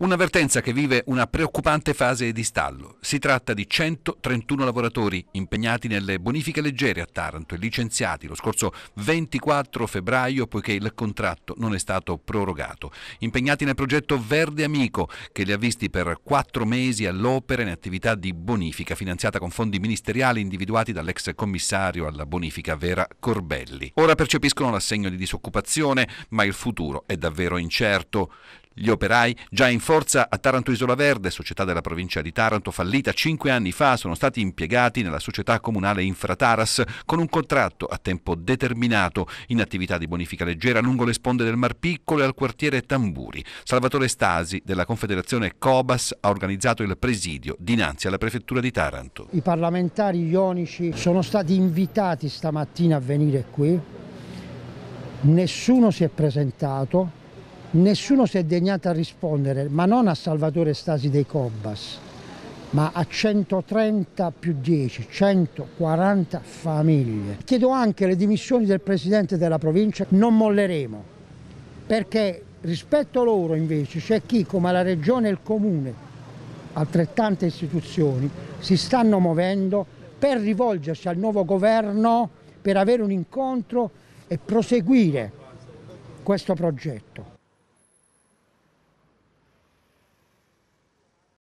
Un'avvertenza che vive una preoccupante fase di stallo. Si tratta di 131 lavoratori impegnati nelle bonifiche leggere a Taranto e licenziati lo scorso 24 febbraio poiché il contratto non è stato prorogato. Impegnati nel progetto Verde Amico che li ha visti per quattro mesi all'opera in attività di bonifica finanziata con fondi ministeriali individuati dall'ex commissario alla bonifica Vera Corbelli. Ora percepiscono l'assegno di disoccupazione ma il futuro è davvero incerto. Gli operai, già in forza a Taranto Isola Verde, società della provincia di Taranto, fallita cinque anni fa, sono stati impiegati nella società comunale Infrataras con un contratto a tempo determinato in attività di bonifica leggera lungo le sponde del Mar Piccolo e al quartiere Tamburi. Salvatore Stasi della Confederazione Cobas ha organizzato il presidio dinanzi alla prefettura di Taranto. I parlamentari ionici sono stati invitati stamattina a venire qui, nessuno si è presentato Nessuno si è degnato a rispondere, ma non a Salvatore Stasi dei Cobbas, ma a 130 più 10, 140 famiglie. Chiedo anche le dimissioni del Presidente della provincia, non molleremo, perché rispetto a loro invece c'è chi come la Regione e il Comune, altrettante istituzioni, si stanno muovendo per rivolgersi al nuovo governo, per avere un incontro e proseguire questo progetto.